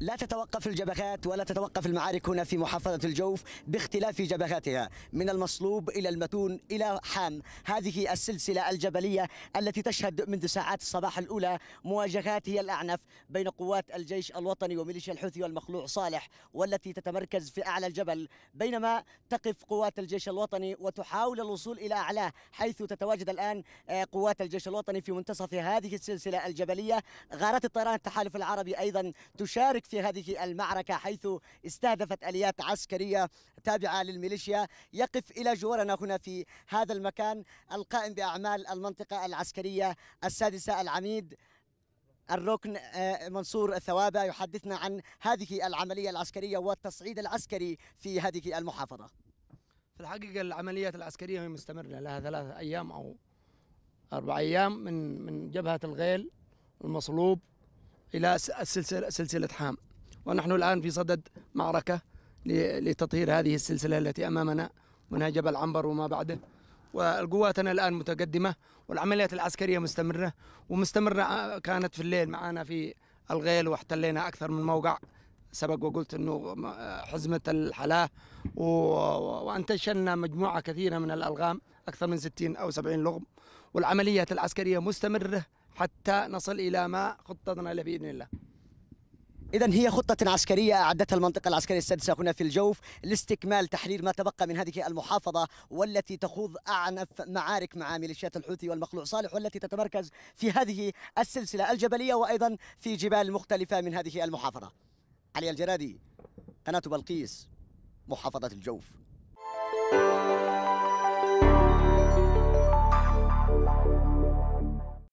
لا تتوقف الجبهات ولا تتوقف المعارك هنا في محافظة الجوف باختلاف جبهاتها من المصلوب إلى المتون إلى حام هذه السلسلة الجبلية التي تشهد منذ ساعات الصباح الأولى مواجهات هي الأعنف بين قوات الجيش الوطني وميليشيا الحوثي والمخلوع صالح والتي تتمركز في أعلى الجبل بينما تقف قوات الجيش الوطني وتحاول الوصول إلى أعلاه حيث تتواجد الآن آه، قوات الجيش الوطني في منتصف هذه السلسلة الجبلية غارات الطيران التحالف العربي أيضا تشارك شاركت في هذه المعركة حيث استهدفت أليات عسكرية تابعة للميليشيا يقف إلى جوارنا هنا في هذا المكان القائم بأعمال المنطقة العسكرية السادسة العميد الركن آه، منصور الثوابه يحدثنا عن هذه العمليه العسكريه والتصعيد العسكري في هذه المحافظه. في الحقيقه العمليات العسكريه هي مستمره لها ثلاثة ايام او اربع ايام من من جبهه الغيل المصلوب إلى السلسلة, سلسلة حام ونحن الآن في صدد معركة لتطهير هذه السلسلة التي أمامنا منها جبل عنبر وما بعده والقواتنا الآن متقدمة والعمليات العسكرية مستمرة ومستمرة آه، كانت في الليل معنا في الغيل واحتلينا أكثر من موقع سبق وقلت أنه آه، حزمة الحلاة وانتشلنا مجموعة كثيرة من الألغام أكثر من 60 أو 70 لغم والعمليات العسكرية مستمرة حتى نصل إلى ما خططنا له بإذن الله إذا هي خطة عسكرية أعدتها المنطقة العسكرية السادسة هنا في الجوف لاستكمال تحرير ما تبقى من هذه المحافظة والتي تخوض أعنف معارك مع ميليشيات الحوثي والمخلوع صالح والتي تتمركز في هذه السلسلة الجبلية وأيضا في جبال مختلفة من هذه المحافظة علي الجرادي قناة بلقيس محافظة الجوف